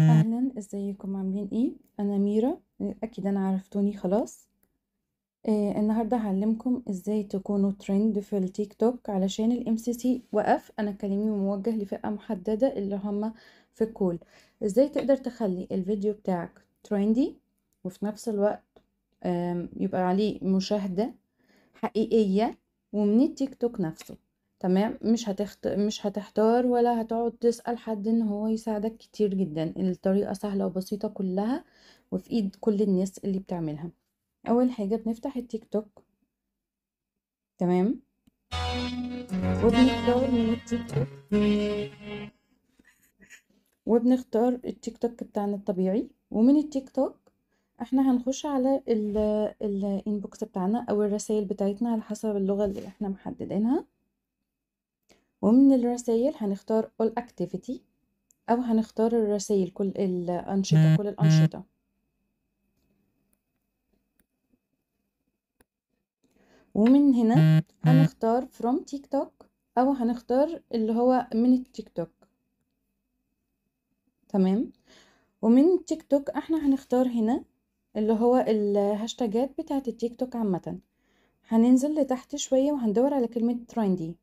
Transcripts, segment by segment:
اهلا ازيكم عاملين ايه انا ميرا اكيد انا عرفتوني خلاص آه النهارده هعلمكم ازاي تكونوا ترند في التيك توك علشان الام سي سي وقف انا كلامي موجه لفئه محدده اللي هم في الكول ازاي تقدر تخلي الفيديو بتاعك ترندي وفي نفس الوقت يبقى عليه مشاهده حقيقيه ومن التيك توك نفسه تمام مش هتخت... مش هتحتار ولا هتقعد تسأل حد ان هو يساعدك كتير جدا الطريقة سهلة وبسيطة كلها وفي ايد كل الناس اللي بتعملها اول حاجة بنفتح التيك توك تمام وبنختار من التيك توك وبنختار التيك توك بتاعنا الطبيعي ومن التيك توك احنا هنخش على الانبوكس بتاعنا او الرسائل بتاعتنا على حسب اللغة اللي احنا محددينها ومن الرسائل هنختار all activity أو هنختار الرسائل كل الأنشطة كل الأنشطة ومن هنا هنختار from تيك توك أو هنختار اللي هو من التيك توك تمام ومن تيك توك احنا هنختار هنا اللي هو الهاشتاجات بتاعت التيك توك عامة هننزل لتحت شوية وهندور على كلمة تريندي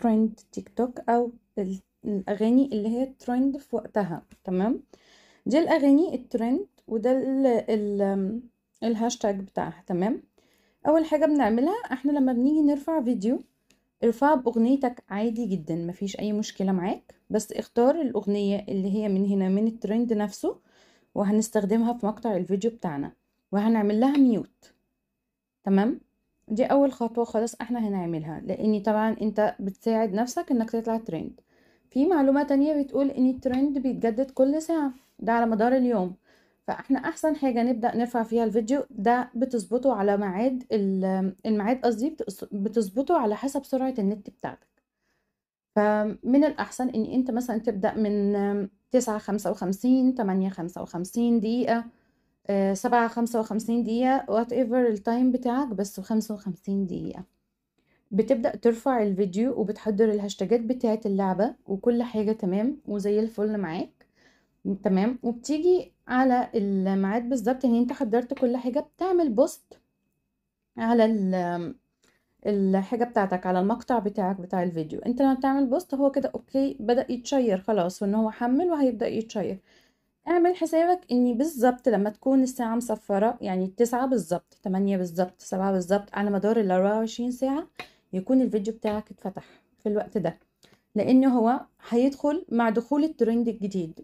ترند تيك توك او الاغاني اللي هي الترند في وقتها تمام دي الاغاني الترند وده ال ال الهاشتاج بتاعها تمام اول حاجه بنعملها احنا لما بنيجي نرفع فيديو ارفعه باغنيتك عادي جدا مفيش اي مشكله معاك بس اختار الاغنيه اللي هي من هنا من الترند نفسه وهنستخدمها في مقطع الفيديو بتاعنا وهنعمل لها ميوت تمام دي اول خطوه خلاص احنا هنعملها لان طبعا انت بتساعد نفسك انك تطلع ترند في معلومه تانية بتقول ان الترند بيتجدد كل ساعه ده على مدار اليوم فاحنا احسن حاجه نبدا نرفع فيها الفيديو ده بتظبطه على ميعاد الميعاد قصدي بتظبطه على حسب سرعه النت بتاعتك فمن الأحسن إن أنت مثلا تبدأ من تسعة خمسة وخمسين تمانية خمسة وخمسين دقيقة آه، سبعة خمسة وخمسين دقيقة وات ايفر التايم بتاعك بس خمسة وخمسين دقيقة بتبدأ ترفع الفيديو وبتحضر الهاشتاجات بتاعة اللعبة وكل حاجة تمام وزي الفل معاك تمام وبتيجي على الميعاد بالظبط يعني انت حضرت كل حاجة بتعمل بوست على الحاجة بتاعتك على المقطع بتاعك بتاع الفيديو انت لما بتعمل بوست هو كده اوكي بدأ يتشير خلاص وان هو حمل وهيبدأ يتشير اعمل حسابك اني بالظبط لما تكون الساعة مصفرة يعني تسعة بالظبط تمانية بالظبط سبعة بالظبط على مدار الاربعة وعشرين ساعة يكون الفيديو بتاعك اتفتح في الوقت ده لان هو هيدخل مع دخول الترند الجديد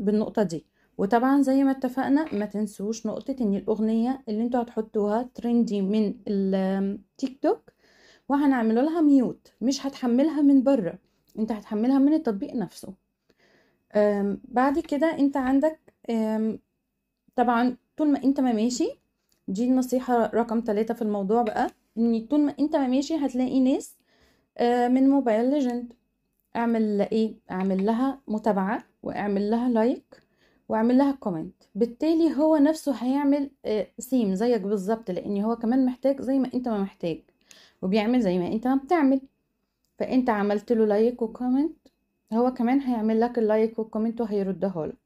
بالنقطة دي وطبعا زي ما اتفقنا ما تنسوش نقطة ان الاغنية اللي انتوا هتحطوها ترندي من التيك توك وهنعملولها لها ميوت مش هتحملها من بره انت هتحملها من التطبيق نفسه بعد كده انت عندك طبعا طول ما انت ما ماشي دي النصيحة رقم ثلاثة في الموضوع بقى ان طول ما انت ما ماشي هتلاقي ناس آه، من موبايل ليجند اعمل ايه اعمل لها متابعة واعمل لها لايك واعمل لها كومنت بالتالي هو نفسه هيعمل سيم آه، زيك بالظبط لان هو كمان محتاج زي ما انت ما محتاج وبيعمل زي ما انت ما بتعمل فانت عملت له لايك وكومنت هو كمان هيعمل لك اللايك والكومنت وهيردها لك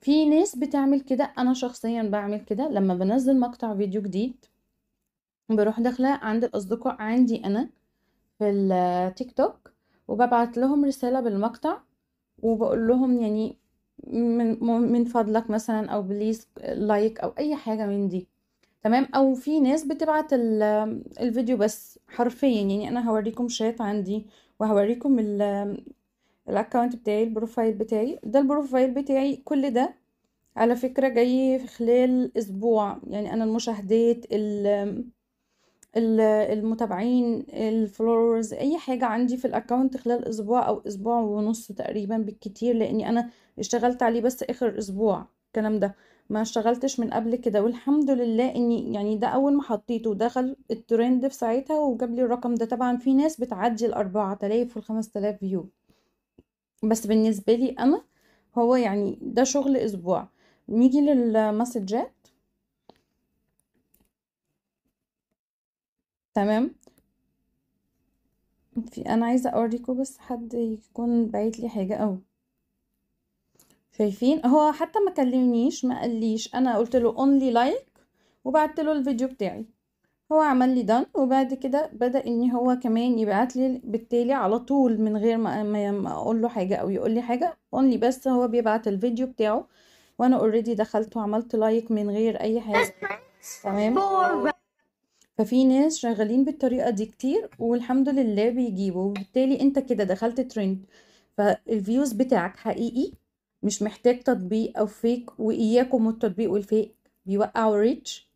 في ناس بتعمل كده انا شخصيا بعمل كده لما بنزل مقطع فيديو جديد بروح داخله عند الاصدقاء عندي انا في التيك توك وببعت لهم رساله بالمقطع وبقول لهم يعني من من فضلك مثلا او بليز لايك او اي حاجه من دي تمام او في ناس بتبعت الفيديو بس حرفيا يعني انا هوريكم شات عندي وهوريكم الاكونت بتاعي البروفايل بتاعي ده البروفايل بتاعي كل ده على فكرة جاي في خلال اسبوع يعني انا المشاهدات المتابعين الفلورز اي حاجة عندي في الاكونت خلال اسبوع او اسبوع ونص تقريبا بالكتير لاني انا اشتغلت عليه بس اخر اسبوع الكلام ده ما اشتغلتش من قبل كده والحمد لله اني يعني ده اول ما حطيته دخل الترند في ساعتها وجاب لي الرقم ده طبعا في ناس بتعدي الاربعة تلاف والخمس تلاف فيو بس بالنسبة لي أنا هو يعني ده شغل أسبوع نيجي للمسجات تمام في أنا عايزة أوريكم بس حد يكون بعيد لي حاجة أوي شايفين هو حتى ما كلمنيش ما قاليش انا قلت له اونلي لايك like وبعت له الفيديو بتاعي هو عمل لي دان وبعد كده بدا ان هو كمان يبعت لي بالتالي على طول من غير ما, ما اقول له حاجه او يقول لي حاجه اونلي بس هو بيبعت الفيديو بتاعه وانا اوريدي دخلت وعملت لايك من غير اي حاجه تمام ففي ناس شغالين بالطريقه دي كتير والحمد لله بيجيبوا وبالتالي انت كده دخلت ترند فالفيوز بتاعك حقيقي مش محتاج تطبيق او فيك واياكم التطبيق والفيك بيوقعوا ريتش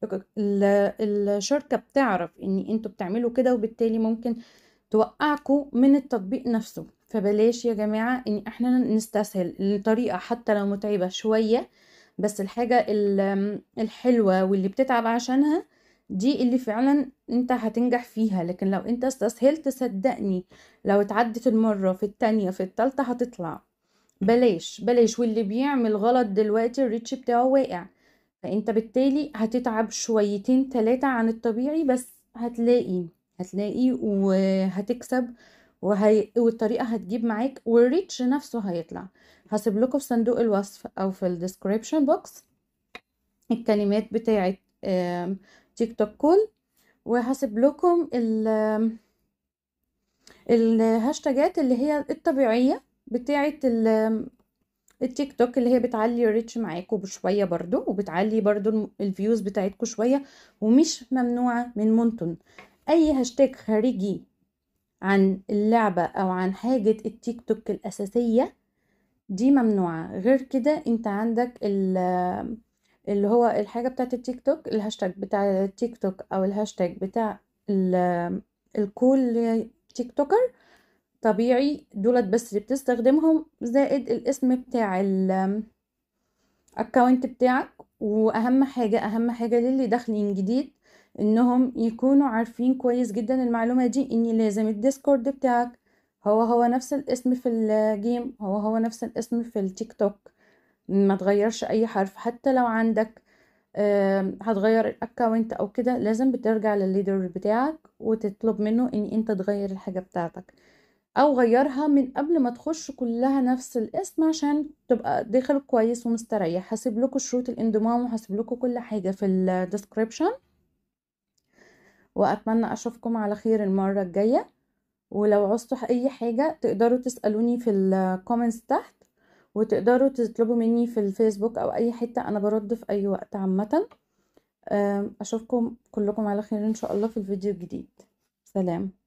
الشركة بتعرف ان انتوا بتعملوا كده وبالتالي ممكن توقعكم من التطبيق نفسه فبلاش يا جماعة ان احنا نستسهل الطريقة حتى لو متعبة شوية بس الحاجة الحلوة واللي بتتعب عشانها دي اللي فعلا انت هتنجح فيها لكن لو انت استسهلت صدقني لو اتعدت المرة في التانية في التالتة هتطلع بلاش بلاش واللي بيعمل غلط دلوقتي الريتش بتاعه واقع فانت بالتالي هتتعب شويتين تلاتة عن الطبيعي بس هتلاقي هتلاقي وهتكسب وهي... والطريقة هتجيب معاك والريتش نفسه هيطلع هسيب لكم في صندوق الوصف او في الديسكريبشن بوكس الكلمات بتاعة تيك توك كول وهسيب لكم ال الهاشتاجات اللي هي الطبيعية بتاعة التيك توك اللي هي بتعلي الريتش معاكم بشويه برضو وبتعلي برضو الفيوز بتاعتكم شويه ومش ممنوعه من مونتون اي هاشتاج خارجي عن اللعبه او عن حاجه التيك توك الاساسيه دي ممنوعه غير كده انت عندك اللي هو الحاجه بتاعت التيك توك الهاشتاج بتاع التيك توك او الهاشتاج بتاع الكول تيك توكر طبيعي دولت بس اللي بتستخدمهم زائد الاسم بتاع الاكونت بتاعك واهم حاجة اهم حاجة للي داخلين جديد انهم يكونوا عارفين كويس جدا المعلومة دي ان لازم الديسكورد بتاعك هو هو نفس الاسم في الجيم هو هو نفس الاسم في التيك توك ما تغيرش اي حرف حتى لو عندك هتغير الاكونت او كده لازم بترجع للليدر بتاعك وتطلب منه ان انت تغير الحاجة بتاعتك او غيرها من قبل ما تخش كلها نفس الاسم عشان تبقى داخل كويس ومستريح هسيب لكم شروط الانضمام وهسيب لكم كل حاجه في الديسكريبشن واتمنى اشوفكم على خير المره الجايه ولو عوزتوا اي حاجه تقدروا تسالوني في الكومنتس تحت وتقدروا تطلبوا مني في الفيسبوك او اي حته انا برد في اي وقت عامه اشوفكم كلكم على خير ان شاء الله في الفيديو الجديد سلام